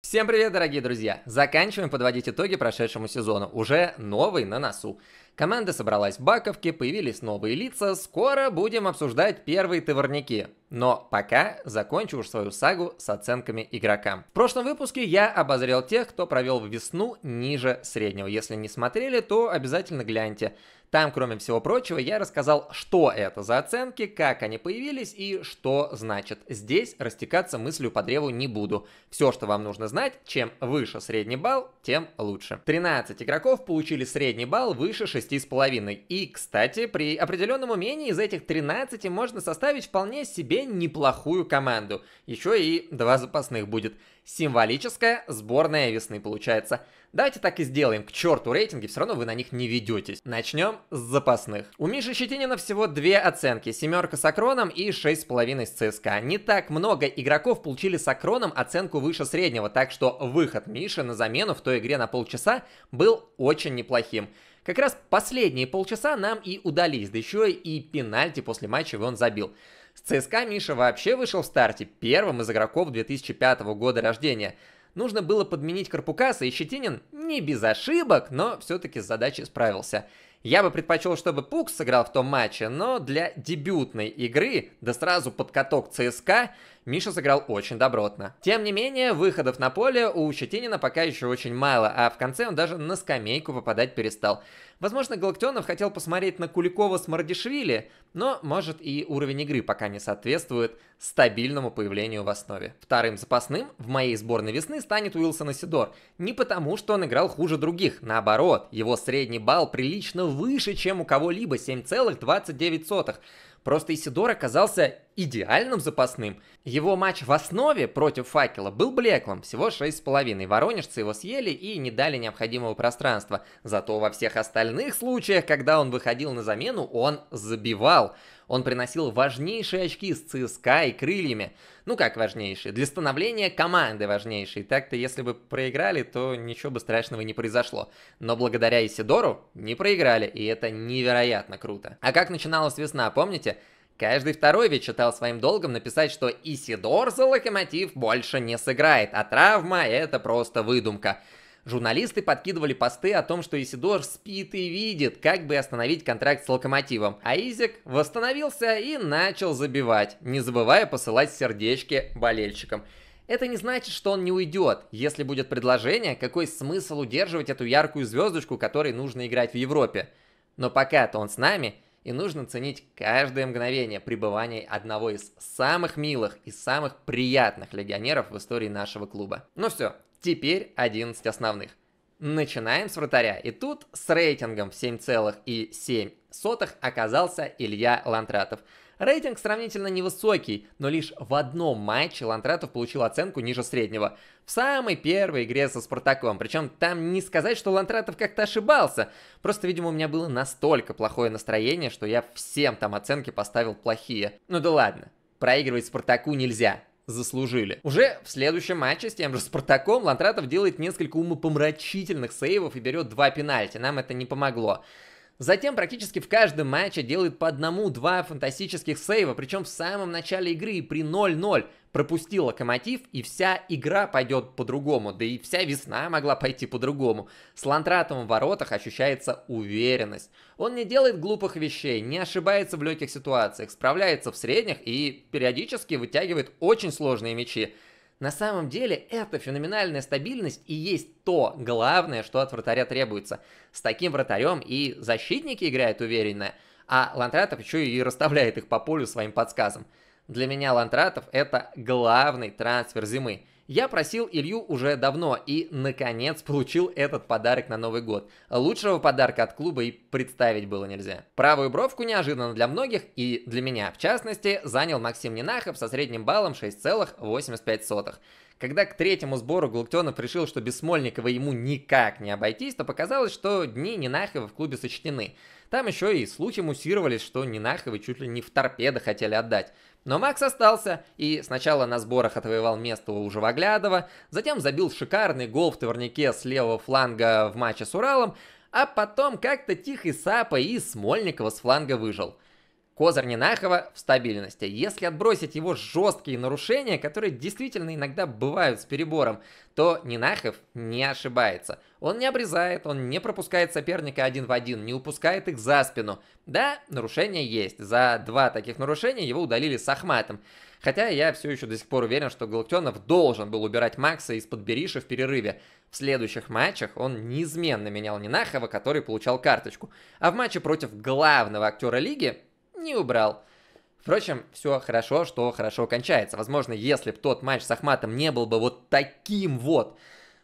Всем привет, дорогие друзья! Заканчиваем подводить итоги прошедшему сезону, уже новый на носу. Команда собралась в баковке, появились новые лица, скоро будем обсуждать первые товарники. Но пока закончу уж свою сагу с оценками игрокам. В прошлом выпуске я обозрел тех, кто провел весну ниже среднего. Если не смотрели, то обязательно гляньте. Там, кроме всего прочего, я рассказал, что это за оценки, как они появились и что значит. Здесь растекаться мыслью по древу не буду. Все, что вам нужно знать, чем выше средний балл, тем лучше. 13 игроков получили средний балл выше 6,5. И, кстати, при определенном умении из этих 13 можно составить вполне себе неплохую команду. Еще и два запасных будет. Символическая сборная весны получается. Давайте так и сделаем. К черту рейтинги, все равно вы на них не ведетесь. Начнем с запасных. У Миши Щетинина всего две оценки. Семерка с Акроном и 6,5 с ЦСКА. Не так много игроков получили с Акроном оценку выше среднего, так что выход Миши на замену в той игре на полчаса был очень неплохим. Как раз последние полчаса нам и удались, да еще и пенальти после матча он забил. С ЦСКА Миша вообще вышел в старте первым из игроков 2005 года рождения – нужно было подменить Карпукаса, и Щетинин не без ошибок, но все-таки с задачей справился. Я бы предпочел, чтобы Пук сыграл в том матче, но для дебютной игры, да сразу под каток ЦСКА, Миша сыграл очень добротно. Тем не менее, выходов на поле у Щетинина пока еще очень мало, а в конце он даже на скамейку попадать перестал. Возможно, Галактионов хотел посмотреть на Куликова с Мардишвили, но, может, и уровень игры пока не соответствует стабильному появлению в основе. Вторым запасным в моей сборной весны станет Уилсон Сидор. Не потому, что он играл хуже других, наоборот, его средний балл прилично выше, чем у кого-либо, 7,29. Просто Исидор оказался идеальным запасным. Его матч в основе против факела был блеклым, всего 6,5. Воронежцы его съели и не дали необходимого пространства. Зато во всех остальных случаях, когда он выходил на замену, он забивал. Он приносил важнейшие очки с ЦСКА и крыльями. Ну как важнейшие? Для становления команды важнейшие. Так-то если бы проиграли, то ничего бы страшного не произошло. Но благодаря Исидору не проиграли, и это невероятно круто. А как начиналась весна, помните? Помните? Каждый второй ведь считал своим долгом написать, что Исидор за локомотив больше не сыграет, а травма это просто выдумка. Журналисты подкидывали посты о том, что Исидор спит и видит, как бы остановить контракт с Локомотивом. А Изик восстановился и начал забивать, не забывая посылать сердечки болельщикам. Это не значит, что он не уйдет. Если будет предложение, какой смысл удерживать эту яркую звездочку, которой нужно играть в Европе? Но пока-то он с нами – и нужно ценить каждое мгновение пребывания одного из самых милых и самых приятных легионеров в истории нашего клуба. Ну все, теперь 11 основных. Начинаем с вратаря. И тут с рейтингом в 7,7 оказался Илья Лантратов – Рейтинг сравнительно невысокий, но лишь в одном матче Ландратов получил оценку ниже среднего. В самой первой игре со Спартаком. Причем там не сказать, что Ландратов как-то ошибался. Просто, видимо, у меня было настолько плохое настроение, что я всем там оценки поставил плохие. Ну да ладно, проигрывать Спартаку нельзя заслужили. Уже в следующем матче с тем же Спартаком Лантратов делает несколько умопомрачительных сейвов и берет два пенальти. Нам это не помогло. Затем практически в каждом матче делает по одному-два фантастических сейва, причем в самом начале игры и при 0-0 пропустил локомотив, и вся игра пойдет по-другому, да и вся весна могла пойти по-другому. С Лантратом в воротах ощущается уверенность. Он не делает глупых вещей, не ошибается в легких ситуациях, справляется в средних и периодически вытягивает очень сложные мячи. На самом деле, эта феноменальная стабильность и есть то главное, что от вратаря требуется. С таким вратарем и защитники играют уверенно, а Лантратов еще и расставляет их по полю своим подсказом. Для меня Лантратов это главный трансфер зимы – я просил Илью уже давно и, наконец, получил этот подарок на Новый год. Лучшего подарка от клуба и представить было нельзя. Правую бровку неожиданно для многих и для меня, в частности, занял Максим Нинахов со средним баллом 6,85. Когда к третьему сбору Галактионов решил, что без Смольникова ему никак не обойтись, то показалось, что дни Нинахова в клубе сочтены. Там еще и слухи муссировались, что Нинахова чуть ли не в торпедо хотели отдать. Но Макс остался и сначала на сборах отвоевал место у Живоглядова, затем забил шикарный гол в товарнике с левого фланга в матче с Уралом, а потом как-то тихо и сапа и Смольникова с фланга выжил – Козырь Нинахова в стабильности. Если отбросить его жесткие нарушения, которые действительно иногда бывают с перебором, то Нинахов не ошибается. Он не обрезает, он не пропускает соперника один в один, не упускает их за спину. Да, нарушения есть. За два таких нарушения его удалили с Ахматом. Хотя я все еще до сих пор уверен, что Галактионов должен был убирать Макса из-под Бериша в перерыве. В следующих матчах он неизменно менял Нинахова, который получал карточку. А в матче против главного актера лиги не убрал. Впрочем, все хорошо, что хорошо кончается. Возможно, если бы тот матч с Ахматом не был бы вот таким вот,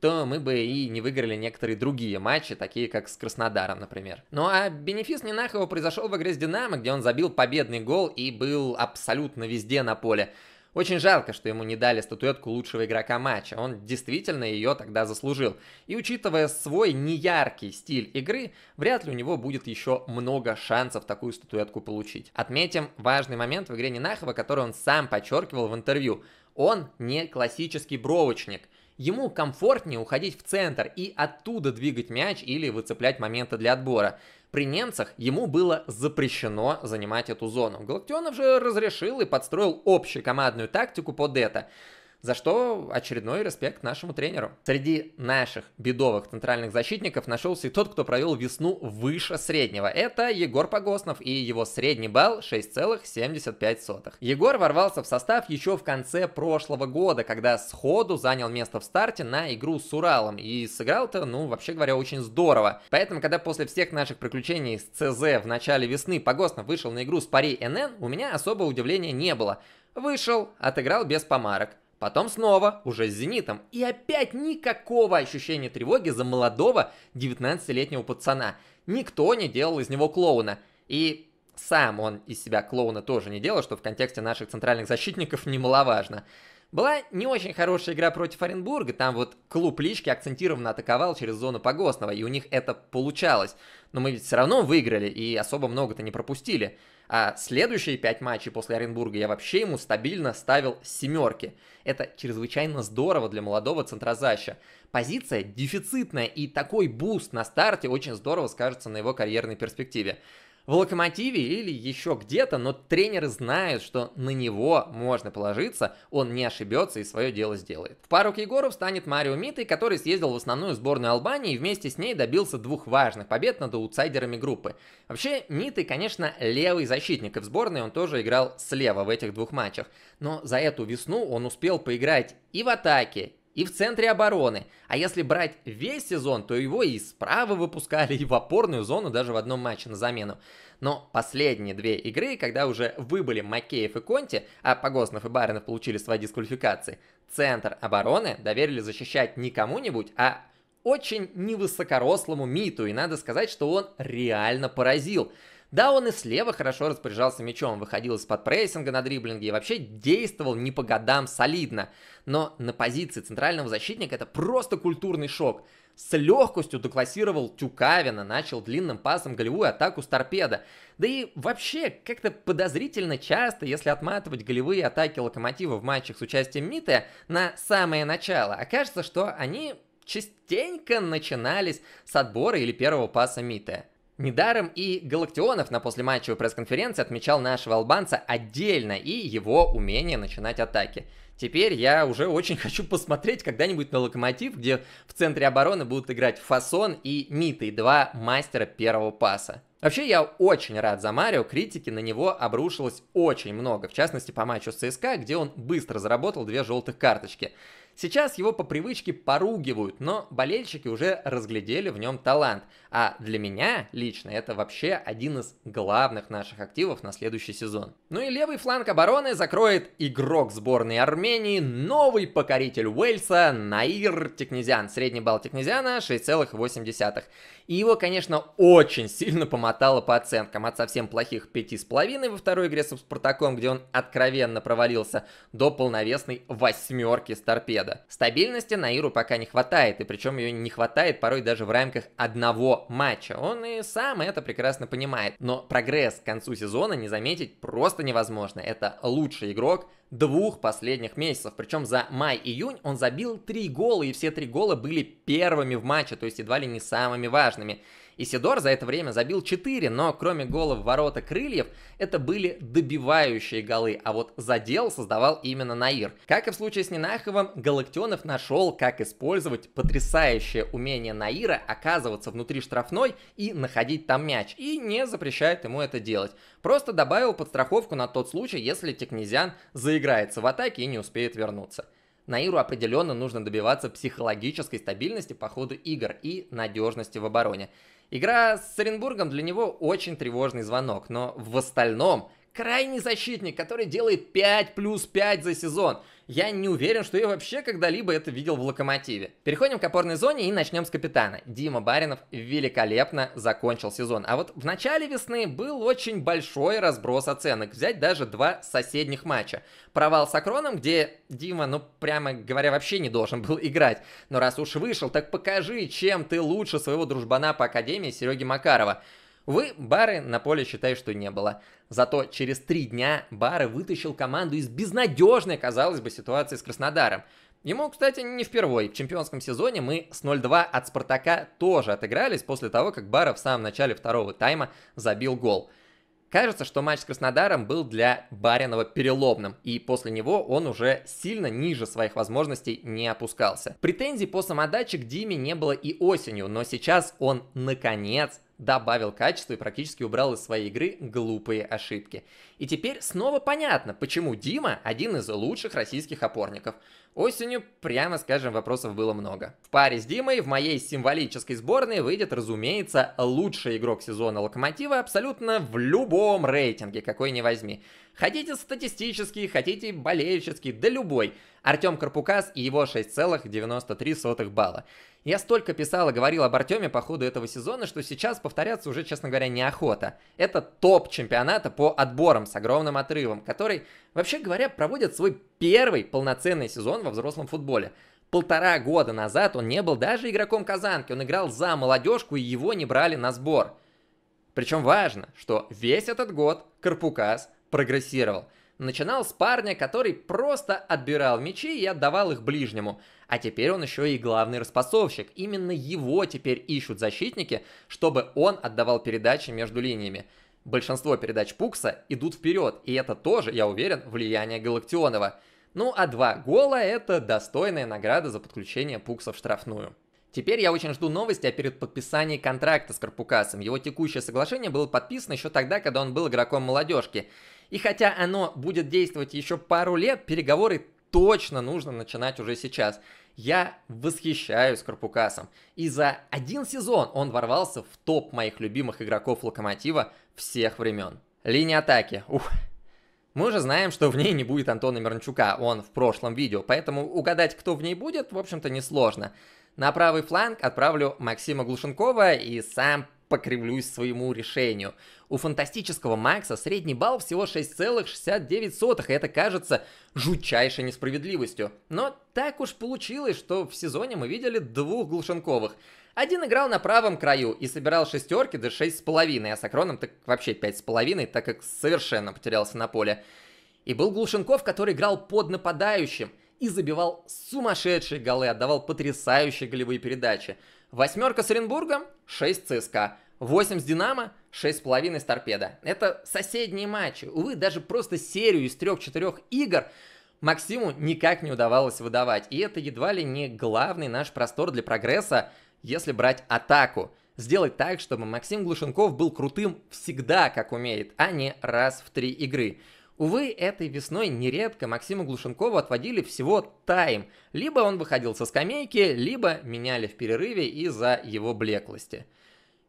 то мы бы и не выиграли некоторые другие матчи, такие как с Краснодаром, например. Ну а бенефис Нинахова произошел в игре с Динамо, где он забил победный гол и был абсолютно везде на поле. Очень жалко, что ему не дали статуэтку лучшего игрока матча, он действительно ее тогда заслужил. И учитывая свой неяркий стиль игры, вряд ли у него будет еще много шансов такую статуэтку получить. Отметим важный момент в игре Нинахова, который он сам подчеркивал в интервью. Он не классический бровочник – Ему комфортнее уходить в центр и оттуда двигать мяч или выцеплять моменты для отбора. При немцах ему было запрещено занимать эту зону. Галактионов же разрешил и подстроил общую командную тактику под это. За что очередной респект нашему тренеру. Среди наших бедовых центральных защитников нашелся и тот, кто провел весну выше среднего. Это Егор Погоснов и его средний балл 6,75. Егор ворвался в состав еще в конце прошлого года, когда сходу занял место в старте на игру с Уралом и сыграл-то, ну, вообще говоря, очень здорово. Поэтому, когда после всех наших приключений с ЦЗ в начале весны Погоснов вышел на игру с Пари НН, у меня особого удивления не было. Вышел, отыграл без помарок. Потом снова, уже с «Зенитом», и опять никакого ощущения тревоги за молодого 19-летнего пацана. Никто не делал из него клоуна. И сам он из себя клоуна тоже не делал, что в контексте наших центральных защитников немаловажно. Была не очень хорошая игра против Оренбурга, там вот клуб Лички акцентированно атаковал через зону Погостного, и у них это получалось. Но мы ведь все равно выиграли, и особо много-то не пропустили. А следующие пять матчей после Оренбурга я вообще ему стабильно ставил семерки. Это чрезвычайно здорово для молодого центрозаща. Позиция дефицитная, и такой буст на старте очень здорово скажется на его карьерной перспективе в «Локомотиве» или еще где-то, но тренеры знают, что на него можно положиться, он не ошибется и свое дело сделает. В пару к Егору станет Марио Митой, который съездил в основную сборную Албании и вместе с ней добился двух важных побед над аутсайдерами группы. Вообще, Миты, конечно, левый защитник, и в сборной он тоже играл слева в этих двух матчах. Но за эту весну он успел поиграть и в атаке, и в центре обороны. А если брать весь сезон, то его и справа выпускали, и в опорную зону даже в одном матче на замену. Но последние две игры, когда уже выбыли Макеев и Конти, а Погоснов и Баринов получили свои дисквалификации, центр обороны доверили защищать не кому-нибудь, а очень невысокорослому Миту, и надо сказать, что он реально поразил – да, он и слева хорошо распоряжался мячом, выходил из-под прессинга на дриблинге и вообще действовал не по годам солидно. Но на позиции центрального защитника это просто культурный шок. С легкостью доклассировал Тюкавина, начал длинным пасом голевую атаку с торпеда. Да и вообще, как-то подозрительно часто, если отматывать голевые атаки локомотива в матчах с участием Миты на самое начало, окажется, что они частенько начинались с отбора или первого паса Миты. Недаром и Галактионов на послематчевой пресс-конференции отмечал нашего албанца отдельно и его умение начинать атаки. Теперь я уже очень хочу посмотреть когда-нибудь на Локомотив, где в центре обороны будут играть Фасон и Миты, два мастера первого паса. Вообще, я очень рад за Марио, критики на него обрушилось очень много, в частности по матчу с ЦСКА, где он быстро заработал две желтых карточки. Сейчас его по привычке поругивают, но болельщики уже разглядели в нем талант. А для меня лично это вообще один из главных наших активов на следующий сезон. Ну и левый фланг обороны закроет игрок сборной Армении, новый покоритель Уэльса Наир Текнезиан, средний балл Текнезиана 6,8. И его, конечно, очень сильно помотало по оценкам, от совсем плохих 5,5 во второй игре с Спартаком, где он откровенно провалился, до полновесной восьмерки с торпед победа. Стабильности Наиру пока не хватает, и причем ее не хватает порой даже в рамках одного матча. Он и сам это прекрасно понимает. Но прогресс к концу сезона не заметить просто невозможно. Это лучший игрок двух последних месяцев. Причем за май-июнь он забил три гола, и все три гола были первыми в матче, то есть едва ли не самыми важными. Исидор за это время забил 4, но кроме голов в ворота крыльев, это были добивающие голы, а вот задел создавал именно Наир. Как и в случае с Нинаховым, Галактионов нашел, как использовать потрясающее умение Наира оказываться внутри штрафной и находить там мяч, и не запрещает ему это делать. Просто добавил подстраховку на тот случай, если Текнезиан заиграется в атаке и не успеет вернуться. Наиру определенно нужно добиваться психологической стабильности по ходу игр и надежности в обороне. Игра с Оренбургом для него очень тревожный звонок, но в остальном крайний защитник, который делает 5 плюс 5 за сезон – я не уверен, что я вообще когда-либо это видел в Локомотиве. Переходим к опорной зоне и начнем с капитана. Дима Баринов великолепно закончил сезон. А вот в начале весны был очень большой разброс оценок. Взять даже два соседних матча. Провал с Акроном, где Дима, ну прямо говоря, вообще не должен был играть. Но раз уж вышел, так покажи, чем ты лучше своего дружбана по Академии Сереги Макарова. Вы бары на поле считай, что не было. Зато через три дня бары вытащил команду из безнадежной, казалось бы, ситуации с Краснодаром. Ему, кстати, не впервой. В чемпионском сезоне мы с 0-2 от «Спартака» тоже отыгрались после того, как Баров в самом начале второго тайма забил гол – Кажется, что матч с Краснодаром был для Баринова переломным, и после него он уже сильно ниже своих возможностей не опускался. Претензий по самодаче к Диме не было и осенью, но сейчас он наконец добавил качество и практически убрал из своей игры глупые ошибки. И теперь снова понятно, почему Дима один из лучших российских опорников. Осенью, прямо скажем, вопросов было много. В паре с Димой в моей символической сборной выйдет, разумеется, лучший игрок сезона Локомотива абсолютно в любом рейтинге, какой не возьми. Хотите статистический, хотите болельческий, да любой. Артем Карпукас и его 6,93 балла. Я столько писал и говорил об Артеме по ходу этого сезона, что сейчас повторяться уже, честно говоря, неохота. Это топ чемпионата по отборам с огромным отрывом, который, вообще говоря, проводит свой первый полноценный сезон во взрослом футболе. Полтора года назад он не был даже игроком Казанки, он играл за молодежку и его не брали на сбор. Причем важно, что весь этот год Карпукас – прогрессировал. Начинал с парня, который просто отбирал мечи и отдавал их ближнему. А теперь он еще и главный распасовщик. Именно его теперь ищут защитники, чтобы он отдавал передачи между линиями. Большинство передач Пукса идут вперед, и это тоже, я уверен, влияние Галактионова. Ну а два гола – это достойная награда за подключение Пукса в штрафную. Теперь я очень жду новости о перед подписанием контракта с Карпукасом. Его текущее соглашение было подписано еще тогда, когда он был игроком молодежки. И хотя оно будет действовать еще пару лет, переговоры точно нужно начинать уже сейчас. Я восхищаюсь Карпукасом. И за один сезон он ворвался в топ моих любимых игроков Локомотива всех времен. Линия атаки. Ух. Мы уже знаем, что в ней не будет Антона Миранчука, он в прошлом видео, поэтому угадать, кто в ней будет, в общем-то, несложно. На правый фланг отправлю Максима Глушенкова и сам покривлюсь своему решению. У фантастического Макса средний балл всего 6,69, и это кажется жутчайшей несправедливостью. Но так уж получилось, что в сезоне мы видели двух Глушенковых. Один играл на правом краю и собирал шестерки до шесть с половиной, а с Акроном так вообще пять с половиной, так как совершенно потерялся на поле. И был Глушенков, который играл под нападающим – и забивал сумасшедшие голы, отдавал потрясающие голевые передачи. Восьмерка с Оренбургом, 6 ЦСКА. 8 с Динамо, 6,5 с Торпедо. Это соседние матчи. Увы, даже просто серию из 3-4 игр Максиму никак не удавалось выдавать. И это едва ли не главный наш простор для прогресса, если брать атаку. Сделать так, чтобы Максим Глушенков был крутым всегда, как умеет, а не раз в три игры. Увы, этой весной нередко Максиму Глушенкову отводили всего тайм. Либо он выходил со скамейки, либо меняли в перерыве из-за его блеклости.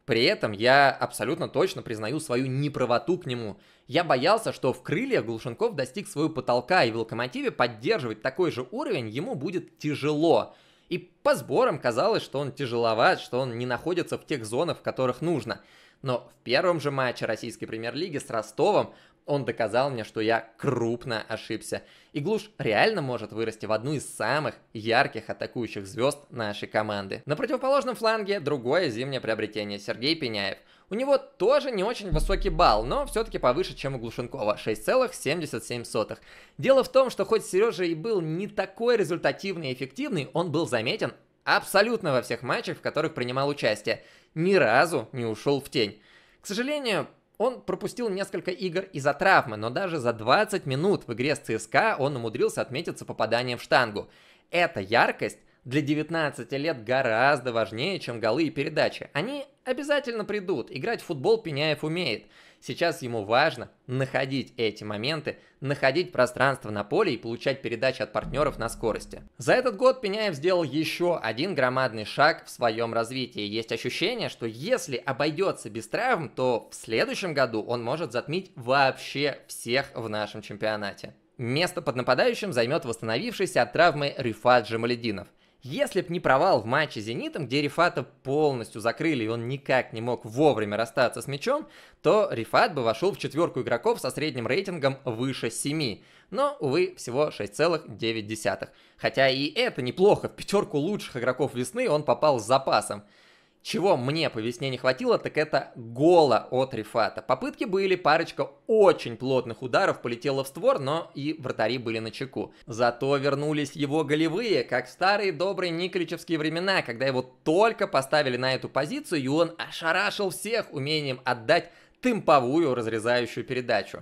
При этом я абсолютно точно признаю свою неправоту к нему. Я боялся, что в крыльях Глушенков достиг своего потолка, и в локомотиве поддерживать такой же уровень ему будет тяжело. И по сборам казалось, что он тяжеловат, что он не находится в тех зонах, в которых нужно. Но в первом же матче российской премьер-лиги с Ростовом он доказал мне, что я крупно ошибся. Иглуш реально может вырасти в одну из самых ярких атакующих звезд нашей команды. На противоположном фланге другое зимнее приобретение Сергей Пеняев. У него тоже не очень высокий балл, но все-таки повыше, чем у Глушенкова – 6,77. Дело в том, что хоть Сережа и был не такой результативный и эффективный, он был заметен абсолютно во всех матчах, в которых принимал участие. Ни разу не ушел в тень. К сожалению, он пропустил несколько игр из-за травмы, но даже за 20 минут в игре с ЦСКА он умудрился отметиться попаданием в штангу. Эта яркость для 19 лет гораздо важнее, чем голы и передачи. Они обязательно придут, играть в футбол Пеняев умеет – Сейчас ему важно находить эти моменты, находить пространство на поле и получать передачи от партнеров на скорости. За этот год Пеняев сделал еще один громадный шаг в своем развитии. Есть ощущение, что если обойдется без травм, то в следующем году он может затмить вообще всех в нашем чемпионате. Место под нападающим займет восстановившийся от травмы Рифат Джамалединов. Если б не провал в матче с «Зенитом», где Рифата полностью закрыли и он никак не мог вовремя расстаться с мячом, то Рифат бы вошел в четверку игроков со средним рейтингом выше 7. Но, увы, всего 6,9. Хотя и это неплохо, в пятерку лучших игроков весны он попал с запасом. Чего мне по весне не хватило, так это гола от Рифата. Попытки были, парочка очень плотных ударов полетела в створ, но и вратари были на чеку. Зато вернулись его голевые, как в старые добрые николичевские времена, когда его только поставили на эту позицию, и он ошарашил всех умением отдать темповую разрезающую передачу.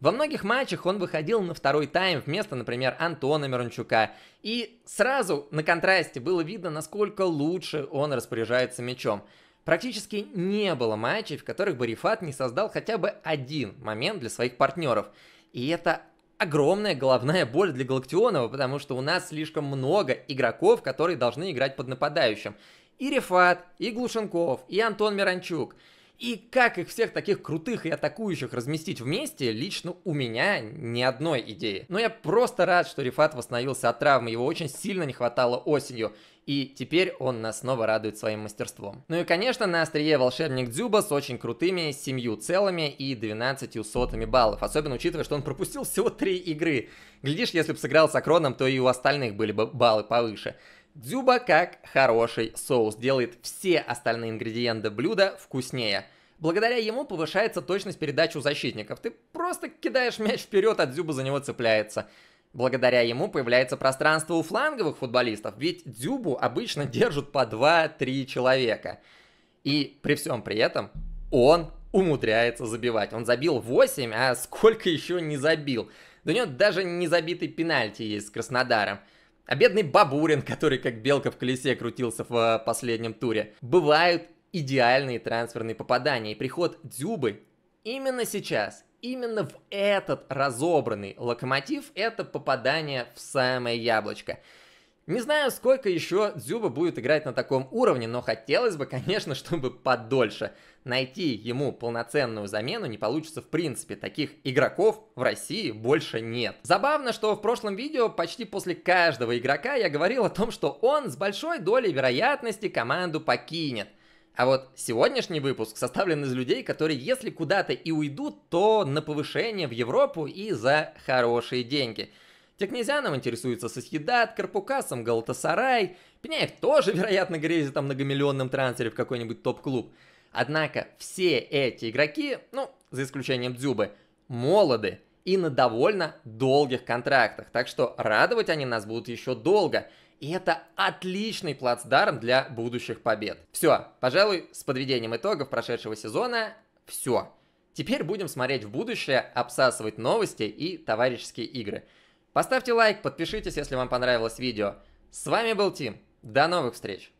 Во многих матчах он выходил на второй тайм вместо, например, Антона Мирончука. И сразу на контрасте было видно, насколько лучше он распоряжается мячом. Практически не было матчей, в которых бы Рифат не создал хотя бы один момент для своих партнеров. И это огромная головная боль для Галактионова, потому что у нас слишком много игроков, которые должны играть под нападающим. И Рифат, и Глушенков, и Антон Миранчук – и как их всех таких крутых и атакующих разместить вместе, лично у меня ни одной идеи. Но я просто рад, что Рифат восстановился от травмы, его очень сильно не хватало осенью. И теперь он нас снова радует своим мастерством. Ну и, конечно, на острие волшебник Дзюба с очень крутыми 7 целыми и 12 сотыми баллов. Особенно учитывая, что он пропустил всего 3 игры. Глядишь, если бы сыграл с Акроном, то и у остальных были бы баллы повыше. Дзюба как хороший соус делает все остальные ингредиенты блюда вкуснее. Благодаря ему повышается точность передач у защитников. Ты просто кидаешь мяч вперед, а Дзюба за него цепляется. Благодаря ему появляется пространство у фланговых футболистов, ведь Дзюбу обычно держат по 2-3 человека. И при всем при этом он умудряется забивать. Он забил 8, а сколько еще не забил. Да у него даже не забитый пенальти есть с Краснодаром. А бедный Бабурин, который как белка в колесе крутился в э, последнем туре. Бывают идеальные трансферные попадания. И приход Дзюбы именно сейчас, именно в этот разобранный локомотив, это попадание в самое яблочко. Не знаю, сколько еще Дзюба будет играть на таком уровне, но хотелось бы, конечно, чтобы подольше найти ему полноценную замену не получится в принципе. Таких игроков в России больше нет. Забавно, что в прошлом видео почти после каждого игрока я говорил о том, что он с большой долей вероятности команду покинет. А вот сегодняшний выпуск составлен из людей, которые если куда-то и уйдут, то на повышение в Европу и за хорошие деньги. Текнезянов интересуется Соседат, Карпукасом Галатасарай, Пеняев тоже, вероятно, грезит о многомиллионном трансфере в какой-нибудь топ-клуб. Однако все эти игроки, ну, за исключением Дзюбы, молоды и на довольно долгих контрактах. Так что радовать они нас будут еще долго. И это отличный плацдарм для будущих побед. Все, пожалуй, с подведением итогов прошедшего сезона все. Теперь будем смотреть в будущее, обсасывать новости и товарищеские игры. Поставьте лайк, подпишитесь, если вам понравилось видео. С вами был Тим. До новых встреч!